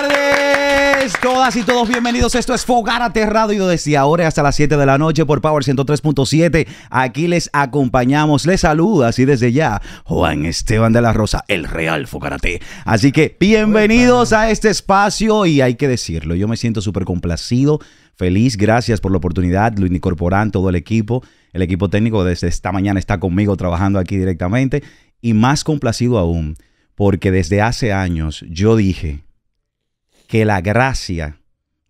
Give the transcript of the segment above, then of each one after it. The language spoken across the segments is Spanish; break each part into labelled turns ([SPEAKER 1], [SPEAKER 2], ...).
[SPEAKER 1] tardes. Todas y todos bienvenidos. Esto es Fogar Aterrado y desde ahora hasta las 7 de la noche por Power 103.7. Aquí les acompañamos, les saluda Y desde ya Juan Esteban de la Rosa, el Real Fogarate. Así que bienvenidos a este espacio y hay que decirlo, yo me siento súper complacido feliz, gracias por la oportunidad, Luis incorporan todo el equipo, el equipo técnico desde esta mañana está conmigo trabajando aquí directamente y más complacido aún, porque desde hace años yo dije, que la gracia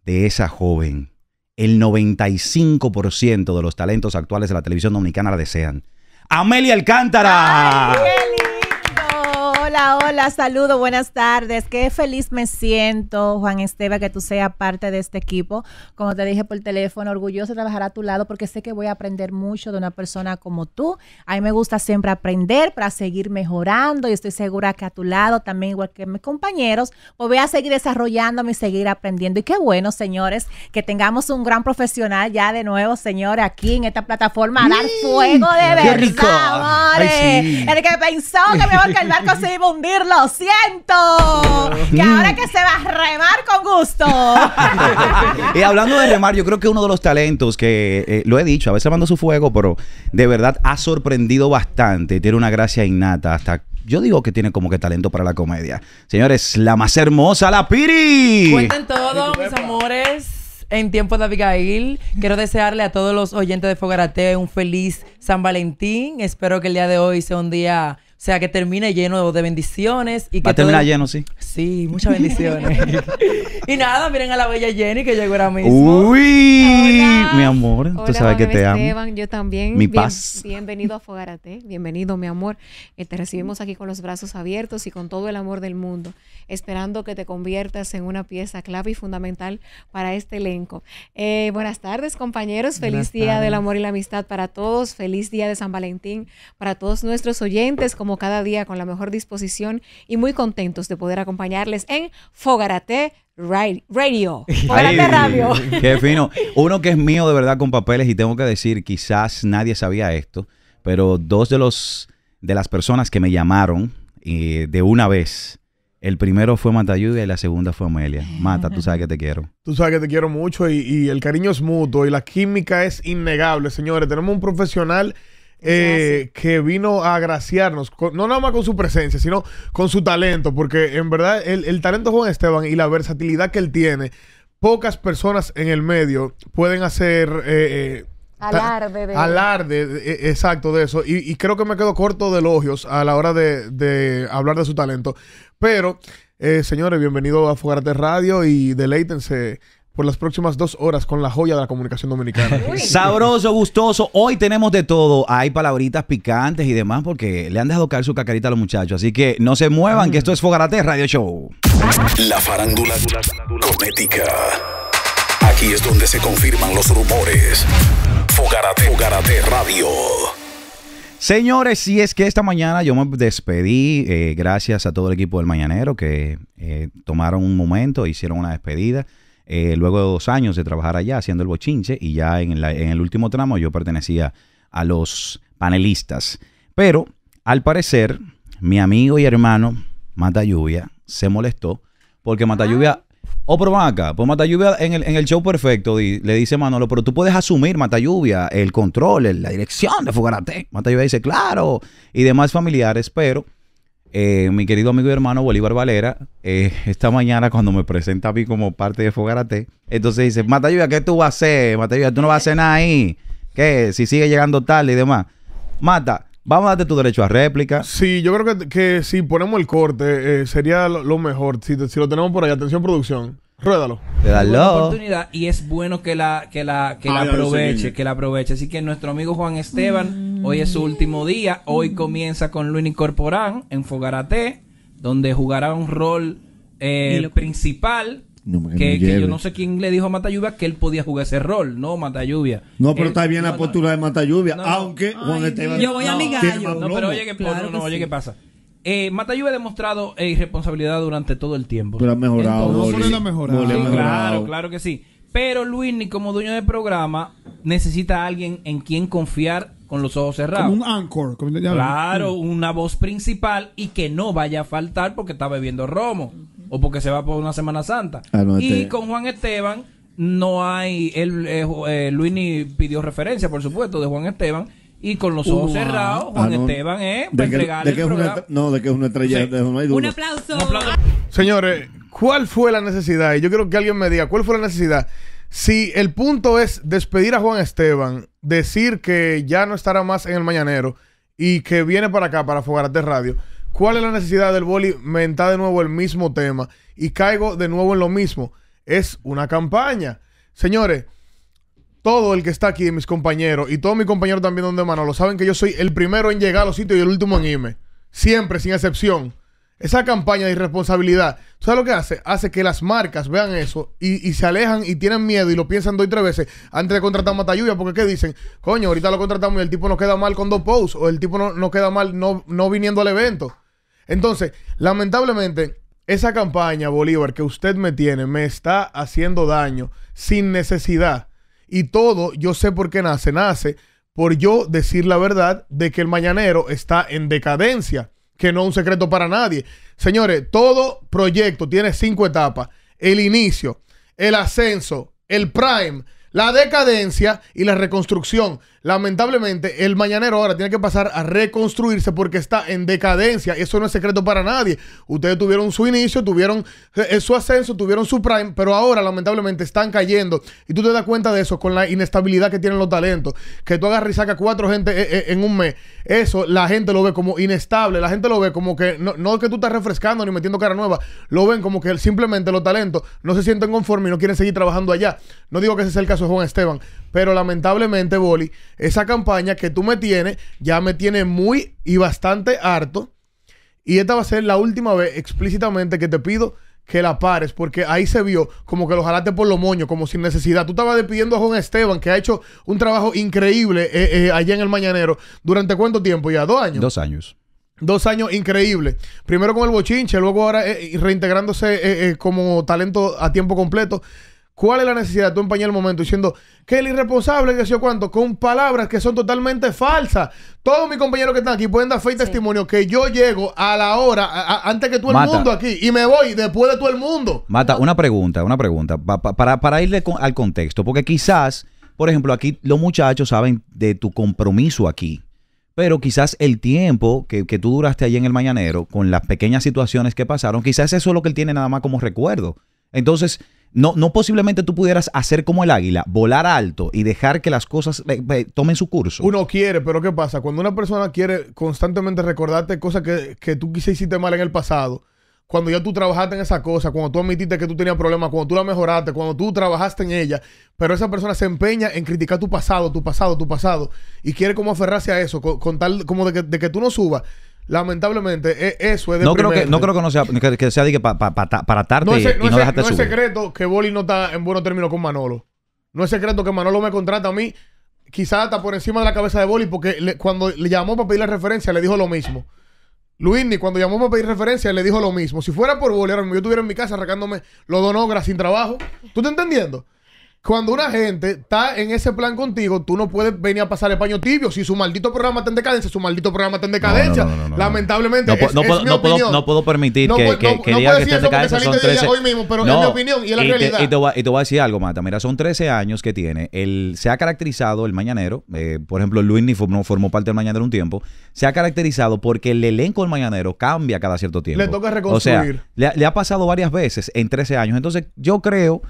[SPEAKER 1] de esa joven, el 95% de los talentos actuales de la televisión dominicana la desean. Amelia Alcántara.
[SPEAKER 2] Hola, hola, saludo, buenas tardes. Qué feliz me siento, Juan Esteban que tú seas parte de este equipo. Como te dije por teléfono, orgulloso de trabajar a tu lado porque sé que voy a aprender mucho de una persona como tú. A mí me gusta siempre aprender para seguir mejorando y estoy segura que a tu lado, también igual que mis compañeros, pues voy a seguir desarrollándome y seguir aprendiendo. Y qué bueno, señores, que tengamos un gran profesional ya de nuevo, señores, aquí en esta plataforma a dar fuego de verdad, amores. El que pensó que me iba a barco, con iba lo siento. Que mm. ahora que se va a remar con gusto.
[SPEAKER 1] y hablando de remar, yo creo que uno de los talentos que eh, lo he dicho, a veces mando su fuego, pero de verdad ha sorprendido bastante. Tiene una gracia innata. Hasta yo digo que tiene como que talento para la comedia. Señores, la más hermosa, la Piri. Cuenten
[SPEAKER 3] todo, mis amores en tiempo de Abigail. Quiero desearle a todos los oyentes de Fogarate un feliz San Valentín. Espero que el día de hoy sea un día o sea, que termine lleno de bendiciones. Y que Va a
[SPEAKER 1] lleno, sí. Sí, muchas bendiciones.
[SPEAKER 3] y nada, miren a la bella Jenny que llegó ahora mismo.
[SPEAKER 4] ¡Uy! Mi amor, tú sabes que te Esteban, amo.
[SPEAKER 2] Yo también. Mi paz. bienvenido a Fogarate. Bienvenido, mi amor. Eh, te recibimos aquí con los brazos abiertos y con todo el amor del mundo, esperando que te conviertas en una pieza clave y fundamental para este elenco. Eh, buenas tardes, compañeros. Feliz Día del Amor y la Amistad para todos. Feliz Día de San Valentín para todos nuestros oyentes cada día con la mejor disposición y muy contentos de poder acompañarles en Fogarate Radio. Fogarate Radio. Qué
[SPEAKER 1] fino. Uno que es mío de verdad con papeles y tengo que decir, quizás nadie sabía esto, pero dos de los de las personas que me llamaron eh, de una vez. El primero fue Matayudia y la segunda fue Amelia. Mata, tú sabes que te quiero.
[SPEAKER 5] Tú sabes que te quiero mucho y, y el cariño es mutuo y la química es innegable, señores. Tenemos un profesional eh, que vino a agraciarnos, no nada más con su presencia, sino con su talento, porque en verdad el, talento de Juan Esteban y la versatilidad que él tiene, pocas personas en el medio pueden hacer... Eh, eh, alarde eh, exacto, de eso. Y, creo que me quedo corto de elogios a la hora de, hablar de su talento. Pero, señores, bienvenidos a Fogarte Radio y deleítense por las próximas dos horas con la joya de la comunicación dominicana.
[SPEAKER 1] Sabroso, gustoso. Hoy tenemos de todo. Hay palabritas picantes y demás porque le han dejado caer su cacarita a los muchachos. Así que no se muevan, que esto es Fogarate Radio Show.
[SPEAKER 5] La farándula
[SPEAKER 1] cosmética. Aquí es donde se confirman los rumores. Fogarate, Radio. Señores, si es que esta mañana yo me despedí, eh, gracias a todo el equipo del Mañanero que eh, tomaron un momento, hicieron una despedida. Eh, luego de dos años de trabajar allá haciendo el bochinche y ya en, el último tramo yo pertenecía a los panelistas. Pero al parecer mi amigo y hermano Mata Lluvia se molestó porque Mata ah. Lluvia... O oh, pero acá, pues Mata Lluvia en el, show perfecto le dice Manolo, pero tú puedes asumir, Mata Lluvia, el control, la dirección de Fugarate. Mata Lluvia dice, claro, y demás familiares, pero eh, mi querido amigo y hermano Bolívar Valera, eh, esta mañana cuando me presenta a mí como parte de Fogarate, entonces dice, Mata lluvia ¿qué tú vas a hacer? lluvia tú no vas a hacer nada ahí. ¿Qué? Si sigue llegando tarde y demás. Mata, vamos a darte tu derecho a réplica.
[SPEAKER 5] Sí, yo creo que, si ponemos el corte eh, sería lo, mejor. Si, lo tenemos por ahí, atención producción. Ruédalo.
[SPEAKER 3] la oportunidad y es bueno que la que la aproveche, que la aproveche. Así que nuestro amigo Juan Esteban Hoy es su último día. Hoy mm. comienza con Luis Corporán en Fogarate, donde jugará un rol eh, principal. que, yo no sé quién le dijo a Lluvia que él podía jugar ese rol, no Lluvia, No, pero eh, está bien la postura de Lluvia, aunque Juan Esteban. Yo voy a mi gallo. No, pero oye, ¿qué pasa? Eh, Lluvia ha demostrado irresponsabilidad eh, durante todo el tiempo. Pero ha mejorado. ha mejorado. claro, claro que sí. Pero Luis, como dueño del programa, necesita a alguien en quien confiar con los ojos cerrados. un
[SPEAKER 5] anchor. Como claro,
[SPEAKER 3] una voz principal y que no vaya a faltar porque está bebiendo romo o porque se va por una Semana Santa. Ah, y este- con Juan Esteban no hay, él, eh, eh pidió referencia, por supuesto, de Juan Esteban. Y con los ojos cerrados, Juan ah, Esteban eh, es para
[SPEAKER 5] No, de que es una estrella. De, no hay duda.
[SPEAKER 3] aplauso. Un aplauso.
[SPEAKER 5] Señores, ¿cuál fue la necesidad? Y yo quiero que alguien me diga, ¿cuál fue la necesidad si el punto es despedir a Juan Esteban, decir que ya no estará más en el mañanero y que viene para acá, para Fogarate Radio, ¿cuál es la necesidad del boli mentar de nuevo el mismo tema? Y caigo de nuevo en lo mismo. Es una campaña. Señores, todo el que está aquí, mis compañeros, y todos mis compañeros también donde mano, lo saben que yo soy el primero en llegar a los sitios y el último en irme. Siempre, sin excepción. Esa campaña de irresponsabilidad, ¿sabes lo que hace? Hace que las marcas vean eso y, se alejan y tienen miedo y lo piensan dos y tres veces antes de contratar a Matayuya, porque ¿qué dicen? Coño, ahorita lo contratamos y el tipo no queda mal con dos posts o el tipo no, queda mal no, no viniendo al evento. Entonces, lamentablemente, esa campaña, Bolívar, que usted me tiene, me está haciendo daño sin necesidad. Y todo, yo sé por qué nace. Nace por yo decir la verdad de que el mañanero está en decadencia que no es un secreto para nadie. Señores, todo proyecto tiene cinco etapas. El inicio, el ascenso, el prime, la decadencia y la reconstrucción. Lamentablemente, el mañanero ahora tiene que pasar a reconstruirse porque está en decadencia. Eso no es secreto para nadie. Ustedes tuvieron su inicio, tuvieron eh, su ascenso, tuvieron su prime, pero ahora lamentablemente están cayendo. Y tú te das cuenta de eso con la inestabilidad que tienen los talentos. Que tú agarras y sacas cuatro gente eh, eh, en un mes. Eso la gente lo ve como inestable. La gente lo ve como que no, es que tú estás refrescando ni metiendo cara nueva. Lo ven como que simplemente los talentos no se sienten conformes y no quieren seguir trabajando allá. No digo que ese sea el caso eso, Juan Esteban. Pero lamentablemente, Boli, esa campaña que tú me tienes ya me tiene muy y bastante harto. Y esta va a ser la última vez explícitamente que te pido que la pares, porque ahí se vio como que lo jalaste por los moños, como sin necesidad. Tú estabas despidiendo a Juan Esteban, que ha hecho un trabajo increíble eh, eh, allá en el Mañanero. ¿Durante cuánto tiempo ya? ¿Dos años? Dos años. Dos años increíbles. Primero con el bochinche, luego ahora eh, reintegrándose como talento a tiempo completo. ¿Cuál es la necesidad de tú empañar el momento diciendo que el irresponsable, que sé yo cuánto, con palabras que son totalmente falsas? Todos mis compañeros que están aquí pueden dar fe y testimonio que yo llego a la hora, antes que todo el mundo aquí, y me voy después de todo el mundo.
[SPEAKER 1] Mata, una pregunta, una pregunta, para, irle al contexto, porque quizás, por ejemplo, aquí los muchachos saben de tu compromiso aquí. Pero quizás el tiempo que, que tú duraste allí en el mañanero, con las pequeñas situaciones que pasaron, quizás eso es lo que él tiene nada más como recuerdo. Entonces, no, no posiblemente tú pudieras hacer como el águila, volar alto y dejar que las cosas eh, eh, tomen su curso.
[SPEAKER 5] Uno quiere, pero ¿qué pasa? Cuando una persona quiere constantemente recordarte cosas que, tú quizás hiciste mal en el pasado, cuando ya tú trabajaste en esa cosa, cuando tú admitiste que tú tenías problemas, cuando tú la mejoraste, cuando tú trabajaste en ella, pero esa persona se empeña en criticar tu pasado, tu pasado, tu pasado, y quiere como aferrarse a eso, con, tal como de que, de que tú no subas. Lamentablemente, e, eso es de no creo que No creo
[SPEAKER 1] que sea, que, sea de que para tarde no y no, no, no es
[SPEAKER 5] secreto que Boli no está en buenos términos con Manolo. No es secreto que Manolo me contrata a mí, quizá está por encima de la cabeza de Boli, porque cuando le llamó para pedir la referencia, le dijo lo mismo. Luisni, cuando llamó para pedir referencia, le dijo lo mismo. Si fuera por Boli, ahora yo estuviera en mi casa arrancándome los donogras sin trabajo. ¿Tú estás entendiendo? Cuando una gente está en ese plan contigo, tú no puedes venir a pasar el paño tibio. Si su maldito programa está en decadencia, su maldito programa está en decadencia. No, no, Lamentablemente, es, puedo, no,
[SPEAKER 1] puedo, permitir que, que, diga que está en decadencia. Son 13... hoy mismo, pero es mi opinión y es la realidad. y, te voy, y, te a decir algo, Mata. Mira, son 13 años que tiene. El, se ha caracterizado el Mañanero. Eh, por ejemplo, Luis Ni formó, formó parte del Mañanero un tiempo. Se ha caracterizado porque el elenco del Mañanero cambia cada cierto tiempo. Le toca reconstruir. O sea, le, le ha pasado varias veces en 13 años. Entonces, yo creo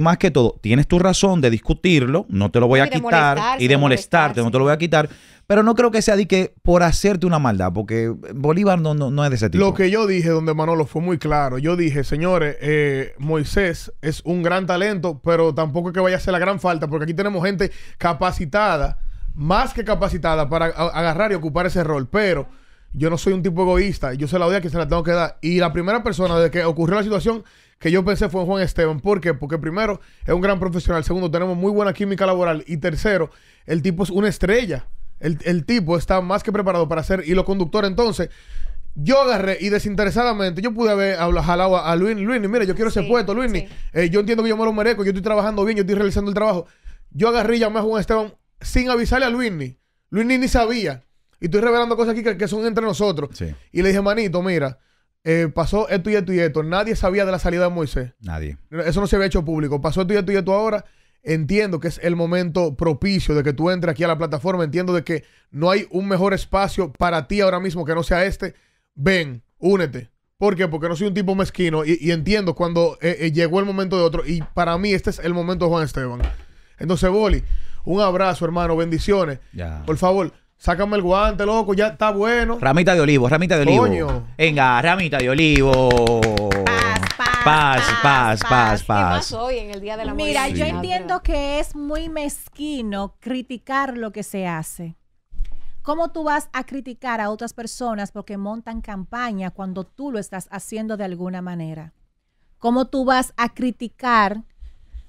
[SPEAKER 1] más que todo, tienes tu razón de discutirlo, no te lo voy a quitar y de molestarte, no te lo voy a quitar, pero no creo que sea de por hacerte una maldad, porque Bolívar no, no, es de ese tipo. Lo
[SPEAKER 5] que yo dije, donde Manolo fue muy claro, yo dije, señores, eh, Moisés es un gran talento, pero tampoco es que vaya a ser la gran falta, porque aquí tenemos gente capacitada, más que capacitada para agarrar y ocupar ese rol, pero yo no soy un tipo egoísta, yo soy la odia que se la tengo que dar. Y la primera persona de que ocurrió la situación que yo pensé fue Juan Esteban. ¿Por qué? Porque primero, es un gran profesional. Segundo, tenemos muy buena química laboral. Y tercero, el tipo es una estrella. El, tipo está más que preparado para ser hilo conductor. Entonces, yo agarré y desinteresadamente, yo pude haber jalado a, a Luis, Luis, mira, yo quiero ese puesto, Luis, eh, yo entiendo que yo me lo merezco, yo estoy trabajando bien, yo estoy realizando el trabajo. Yo agarré y llamé a Juan Esteban sin avisarle a Luis. Luis ni sabía y estoy revelando cosas aquí que, son entre nosotros. Y le dije, manito, mira, eh, pasó esto y esto y esto. Nadie sabía de la salida de Moisés. Nadie. Eso no se había hecho público. Pasó esto y esto y esto ahora. Entiendo que es el momento propicio de que tú entres aquí a la plataforma. Entiendo de que no hay un mejor espacio para ti ahora mismo que no sea este. Ven, únete. ¿Por qué? Porque no soy un tipo mezquino y, entiendo cuando eh, eh, llegó el momento de otro. Y para mí este es el momento de Juan Esteban. Entonces, Boli, un abrazo, hermano. Bendiciones. Por favor, Sácame el guante, loco, ya está bueno.
[SPEAKER 1] Ramita de olivo, ramita de olivo. Coño. Venga, ramita de olivo. Paz, paz, paz, paz.
[SPEAKER 2] ¿Qué hoy en el Día de la Mira, yo entiendo que es muy mezquino criticar lo que se hace. ¿Cómo tú vas a criticar a otras personas porque montan campaña cuando tú lo estás haciendo de alguna manera? ¿Cómo tú vas a criticar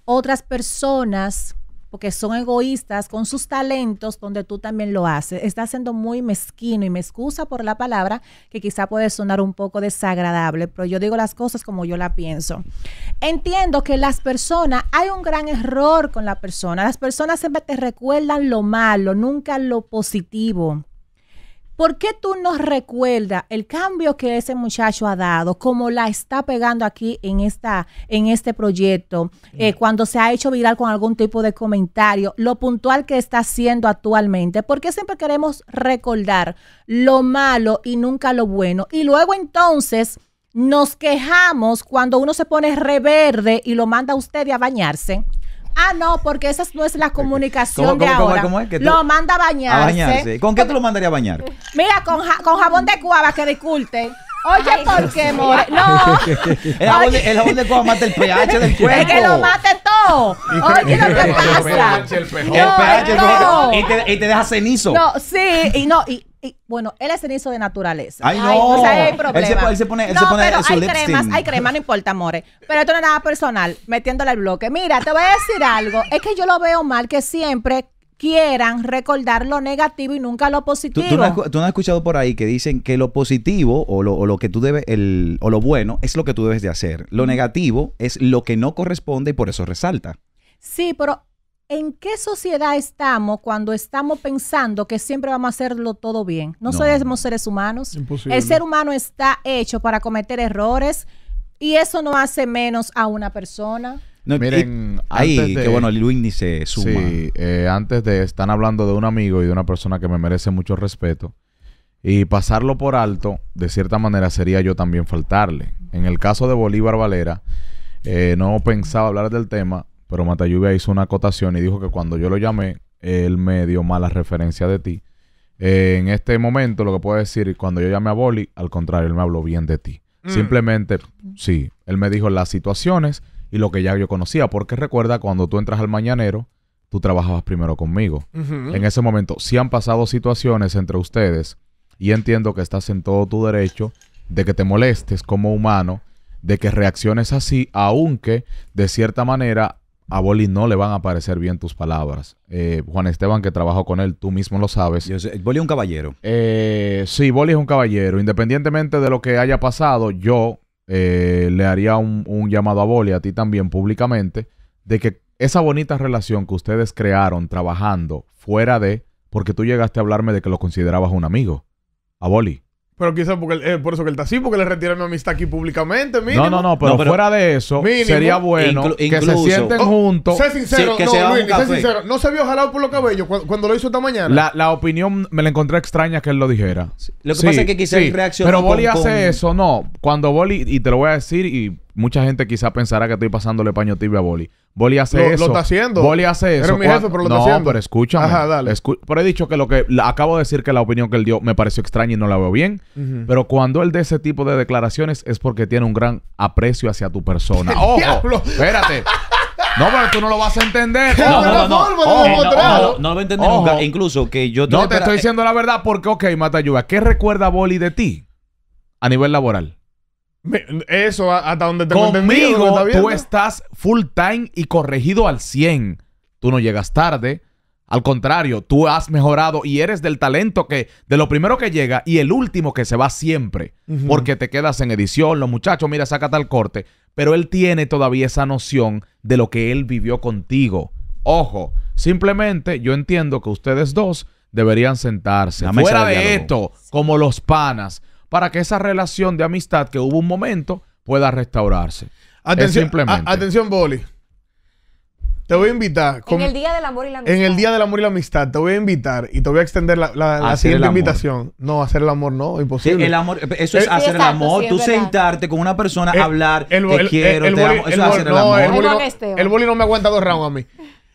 [SPEAKER 2] otras personas porque son egoístas con sus talentos donde tú también lo haces. Está siendo muy mezquino y me excusa por la palabra que quizá puede sonar un poco desagradable, pero yo digo las cosas como yo la pienso. Entiendo que las personas, hay un gran error con la persona. Las personas siempre te recuerdan lo malo, nunca lo positivo. ¿Por qué tú nos recuerdas el cambio que ese muchacho ha dado, como la está pegando aquí en, esta, en este proyecto, eh, cuando se ha hecho viral con algún tipo de comentario, lo puntual que está haciendo actualmente? Porque siempre queremos recordar lo malo y nunca lo bueno. Y luego entonces nos quejamos cuando uno se pone reverde y lo manda a usted a bañarse. Ah, no, porque esa no es la comunicación de ahora. lo manda a bañarse.
[SPEAKER 1] ¿Con qué tú lo mandaría a bañar?
[SPEAKER 2] Mira, con, con jabón de cuava, que disculpe Oye, ¿por qué, more?
[SPEAKER 5] No. el, jabón de, el jabón de mata el pH del cuerpo. Es que lo
[SPEAKER 2] mate todo.
[SPEAKER 5] Oye, lo que pasa. El pH, el No, pH
[SPEAKER 1] Y, te, y te deja cenizo. No,
[SPEAKER 2] sí. Y no, y y, bueno, él es cenizo de naturaleza. Ay, no. o sea, hay
[SPEAKER 1] problema. Él se, pone, él no, se pone pero su hay lipstick. cremas, hay
[SPEAKER 2] crema no importa, amores. Pero esto no es nada personal, metiéndole al bloque. Mira, te voy a decir algo. Es que yo lo veo mal que siempre quieran recordar lo negativo y nunca lo positivo. ¿Tú, no,
[SPEAKER 1] has, escuchado por ahí que dicen que lo positivo o lo, que tú o lo bueno es lo que tú debes de hacer. Lo mm. negativo es lo que no corresponde y por eso resalta.
[SPEAKER 2] Sí, pero ¿en qué sociedad estamos cuando estamos pensando que siempre vamos a hacerlo todo bien? No, somos seres humanos. El ser humano está hecho para cometer errores y eso no hace menos a una persona.
[SPEAKER 4] Miren, ahí, antes de, bueno, ni se Sí, eh, antes de, están hablando de un amigo y de una persona que me merece mucho respeto. Y pasarlo por alto, de cierta manera, sería yo también faltarle. En el caso de Bolívar Valera, eh, no pensaba hablar del tema, pero Matayuvia hizo una acotación y dijo que cuando yo lo llamé, él me dio mala referencia de ti. Eh, en este momento, lo que puedo decir, cuando yo llamé a Boli, al contrario, él me habló bien de ti. Mm. Simplemente, sí, él me dijo las situaciones y lo que ya yo conocía. Porque recuerda, cuando tú entras al mañanero, tú trabajabas primero conmigo. En ese momento, si han pasado situaciones entre ustedes, y entiendo que estás en todo tu derecho de que te molestes como humano, de que reacciones así, aunque de cierta manera a Boli no le van a parecer bien tus palabras. Eh, Juan Esteban, que trabajó con él, tú mismo lo sabes. Yo Boli es un caballero. Eh, sí, Boli es un caballero. Independientemente de lo que haya pasado, yo eh, le haría un, un llamado a Boli, a ti también públicamente, de que esa bonita relación que ustedes crearon trabajando fuera de, porque tú llegaste a hablarme de que lo considerabas un amigo, a Boli.
[SPEAKER 5] Pero quizás porque eh, por eso que él está así, porque le retiraron amistad aquí públicamente, mínimo. No, no, no, pero, fuera de
[SPEAKER 4] eso, sería bueno que se sienten oh, juntos. Sé sincero, no, se Luis, sé sincero.
[SPEAKER 5] No se vio jalado por los cabellos cuando, lo hizo esta mañana. La,
[SPEAKER 4] la, opinión me la encontré extraña que él lo dijera. Lo que pasa es que quizás reaccionó Pero Boli hace eso, no. Cuando Boli, y te lo voy a decir, y mucha gente quizás pensará que estoy pasándole paño tibio a Boli. Boli hace eso. Lo está haciendo. Boli hace eso. Pero mi jefe, pero lo está haciendo. pero escúchame. Ajá, dale. pero he dicho que lo que... acabo de decir que la opinión que él dio me pareció extraña y no la veo bien. Pero cuando él da ese tipo de declaraciones es porque tiene un gran aprecio hacia tu persona. ¡Ojo! Espérate. No, pero tú no lo vas a entender. No, no, no, no,
[SPEAKER 1] entender
[SPEAKER 5] nunca.
[SPEAKER 4] Incluso que yo No, te estoy diciendo la verdad porque, ok, Mata ¿qué recuerda Boli de ti a nivel laboral?
[SPEAKER 5] Eso, hasta donde te Conmigo, tú
[SPEAKER 4] estás full time y corregido al 100. Tú no llegas tarde. Al contrario, tú has mejorado y eres del talento que de lo primero que llega y el último que se va siempre, porque te quedas en edición, los muchachos, mira, saca tal corte, pero él tiene todavía esa noción de lo que él vivió contigo. Ojo, simplemente yo entiendo que ustedes dos deberían sentarse fuera de esto, como los panas, para que esa relación de amistad que hubo un momento pueda restaurarse. Atención, simplemente.
[SPEAKER 5] atención, Boli. Te voy a invitar. en el
[SPEAKER 2] Día del Amor y la Amistad. En el
[SPEAKER 5] Día del Amor y la Amistad, te voy a invitar y te voy a extender la, siguiente invitación. No, hacer el amor no, imposible. el amor, eso es, eh, hacer el amor. tú sentarte
[SPEAKER 1] con una persona, eh, hablar, te eh, quiero, te amo. Eso es hacer el amor.
[SPEAKER 5] el boli no me aguanta dos rounds a mí.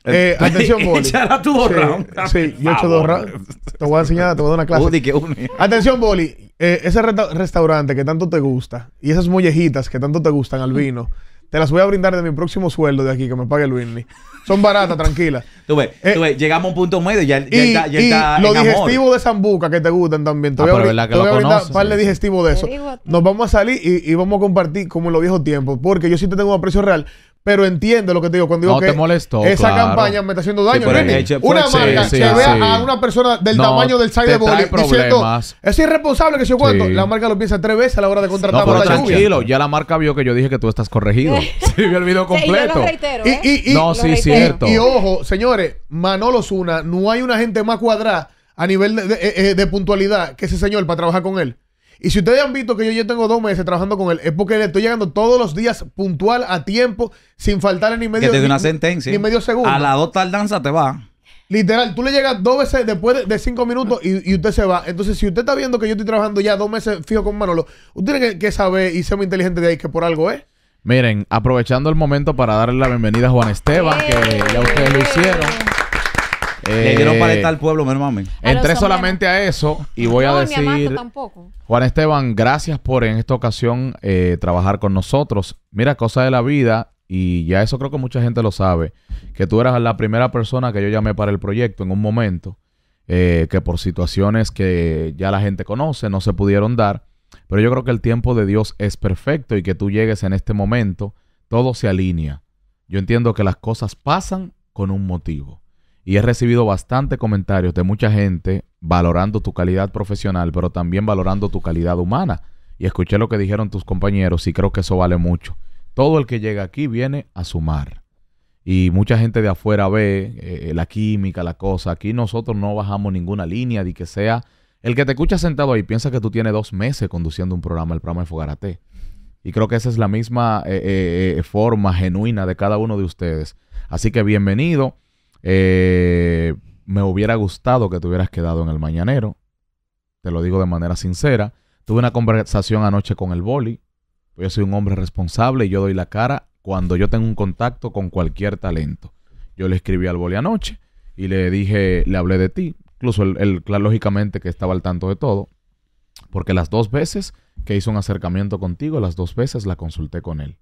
[SPEAKER 1] Eh, eh, atención, Boli. tu
[SPEAKER 5] sí, Sí, yo he hecho dos rounds. Te voy a enseñar, te voy a dar una clase. Atención, Boli. Eh, ese restaurante que tanto te gusta y esas mollejitas que tanto te gustan, al vino, te las voy a brindar de mi próximo sueldo de aquí que me pague el Winnie. Son baratas, tranquila.
[SPEAKER 1] Tú ves, tú ves, llegamos a un punto medio ya, y, está, ya está Lo digestivo
[SPEAKER 5] de Zambuca que te gustan también. Te ah, voy a, brindar, un par de digestivo de eso. Nos vamos a salir y, vamos a compartir como en los viejos tiempos, porque yo sí te tengo un aprecio real. Pero entiende lo que te digo cuando digo que esa campaña me está haciendo daño. una marca se vea a una persona del tamaño del side de boli diciendo es irresponsable que se cuánto. La marca lo piensa tres veces a la hora de contratar no, la tranquilo,
[SPEAKER 4] ya la marca vio que yo dije que tú estás corregido. sí, vio el
[SPEAKER 5] video completo. ¿eh? y, no, sí, cierto. Y, ojo, señores, Manolo Zuna, no hay una gente más cuadrada a nivel de eh, eh, puntualidad que ese señor para trabajar con él. Y si ustedes han visto que yo ya tengo dos meses trabajando con él, es porque le estoy llegando todos los días puntual, a tiempo, sin faltar ni medio... una sentencia. Ni medio segundo. A la dos tardanza te va. Literal, tú le llegas dos veces después de, cinco minutos y, usted se va. Entonces, si usted está viendo que yo estoy trabajando ya dos meses fijo con Manolo, usted tiene que, que saber y ser muy inteligente de ahí que por algo es.
[SPEAKER 4] Miren, aprovechando el momento para darle la bienvenida a Juan Esteban, que ya ustedes lo hicieron. Eh, Le
[SPEAKER 1] pueblo, mi hermano Entré solamente
[SPEAKER 4] a eso y voy a decir. tampoco. Juan Esteban, gracias por en esta ocasión eh, trabajar con nosotros. Mira, cosa de la vida, y ya eso creo que mucha gente lo sabe, que tú eras la primera persona que yo llamé para el proyecto en un momento, eh, que por situaciones que ya la gente conoce no se pudieron dar. Pero yo creo que el tiempo de Dios es perfecto y que tú llegues en este momento, todo se alinea. Yo entiendo que las cosas pasan con un motivo y he recibido bastante comentarios de mucha gente valorando tu calidad profesional, pero también valorando tu calidad humana. Y escuché lo que dijeron tus compañeros y creo que eso vale mucho. Todo el que llega aquí viene a sumar. Y mucha gente de afuera ve eh, la química, la cosa. Aquí nosotros no bajamos ninguna línea de que sea... El que te escucha sentado ahí piensa que tú tienes dos meses conduciendo un programa, el programa de Fogarate. Y creo que esa es la misma eh, eh, forma genuina de cada uno de ustedes. Así que bienvenido. Eh, me hubiera gustado que te hubieras quedado en el mañanero. Te lo digo de manera sincera. Tuve una conversación anoche con el boli. Yo soy un hombre responsable y yo doy la cara cuando yo tengo un contacto con cualquier talento. Yo le escribí al boli anoche y le dije, le hablé de ti. Incluso él, claro, lógicamente que estaba al tanto de todo. Porque las dos veces que hizo un acercamiento contigo, las dos veces la consulté con él.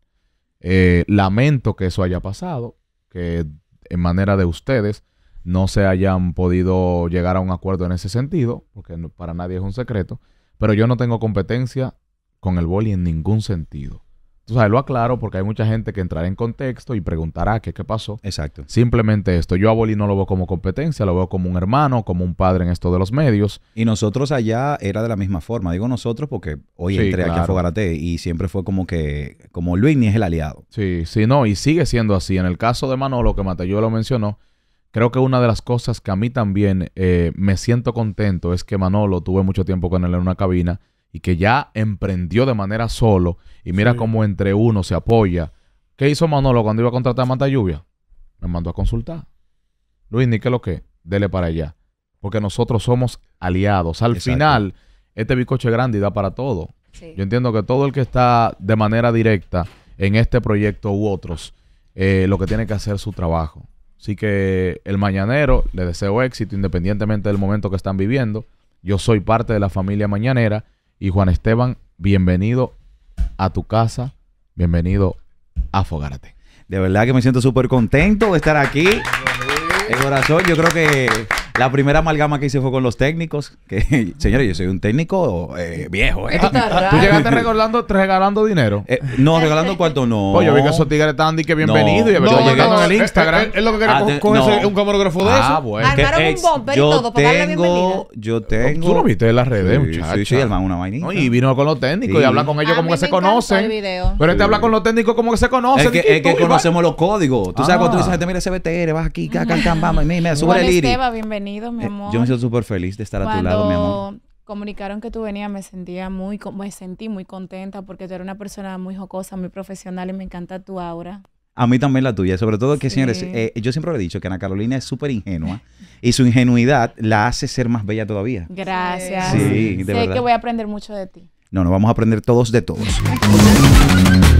[SPEAKER 4] Eh, lamento que eso haya pasado, que en manera de ustedes no se hayan podido llegar a un acuerdo en ese sentido, porque para nadie es un secreto, pero yo no tengo competencia con el boli en ningún sentido. O sea, lo aclaro porque hay mucha gente que entrará en contexto y preguntará qué, qué pasó. Exacto. Simplemente esto. Yo a Bolí no lo veo como competencia, lo veo como un hermano, como un padre en esto de los medios. Y nosotros allá era de la misma forma. Digo nosotros porque hoy entré aquí a y siempre fue como que, como Luis ni es el aliado. Sí, sí, no, y sigue siendo así. En el caso de Manolo, que Mateo lo mencionó, creo que una de las cosas que a mí también eh, me siento contento es que Manolo tuve mucho tiempo con él en una cabina y que ya emprendió de manera solo y mira cómo entre uno se apoya. ¿Qué hizo Manolo cuando iba a contratar a Manta Lluvia? Me mandó a consultar. Luis, ni qué lo que, dele para allá. Porque nosotros somos aliados. Al final, este bicoche grande y da para todo. Yo entiendo que todo el que está de manera directa en este proyecto u otros, eh, lo que tiene que hacer es su trabajo. Así que el mañanero, le deseo éxito independientemente del momento que están viviendo. Yo soy parte de la familia mañanera y Juan Esteban, bienvenido a tu casa, bienvenido a Fogarte. De verdad que me siento súper contento de estar aquí. El corazón, yo creo que
[SPEAKER 1] la primera amalgama que hice fue con los técnicos. Que, señores, yo soy un técnico eh, viejo. ¿eh?
[SPEAKER 4] Ah, ¿Tú llegaste regalando, regalando dinero? Eh, no, regalando cuarto no. Oye, yo vi que esos tigres estaban que
[SPEAKER 5] bienvenido. y no, llegué no, en el Instagram. Es, lo que quería ah, con, un camarógrafo de ah, eso. Bueno. Armaron un bombero, y todo
[SPEAKER 4] Yo tengo... Tú lo viste en las redes, muchachos. Sí, sí, hermano, una vainita. y vino con los técnicos y habla con ellos como que se conocen. Pero este habla con los técnicos como que se conocen. Es que conocemos los códigos. Tú sabes cuando tú dices,
[SPEAKER 1] ah. mira ese BTR, vas aquí, acá, acá, vamos. Mira,
[SPEAKER 2] sube el iris. bienvenido mi amor. Eh, yo me siento súper
[SPEAKER 1] feliz de estar a tu lado, mi amor
[SPEAKER 2] comunicaron que tú venías, me sentía muy, me sentí muy contenta porque tú eres una persona muy jocosa, muy profesional y me encanta tu aura.
[SPEAKER 1] A mí también la tuya, sobre todo que, señores, eh, yo siempre le he dicho que Ana Carolina es súper ingenua y su ingenuidad la hace ser más bella todavía. Gracias. Sí, de sé que voy
[SPEAKER 2] a aprender mucho de ti.
[SPEAKER 1] No, nos vamos a aprender todos de todos.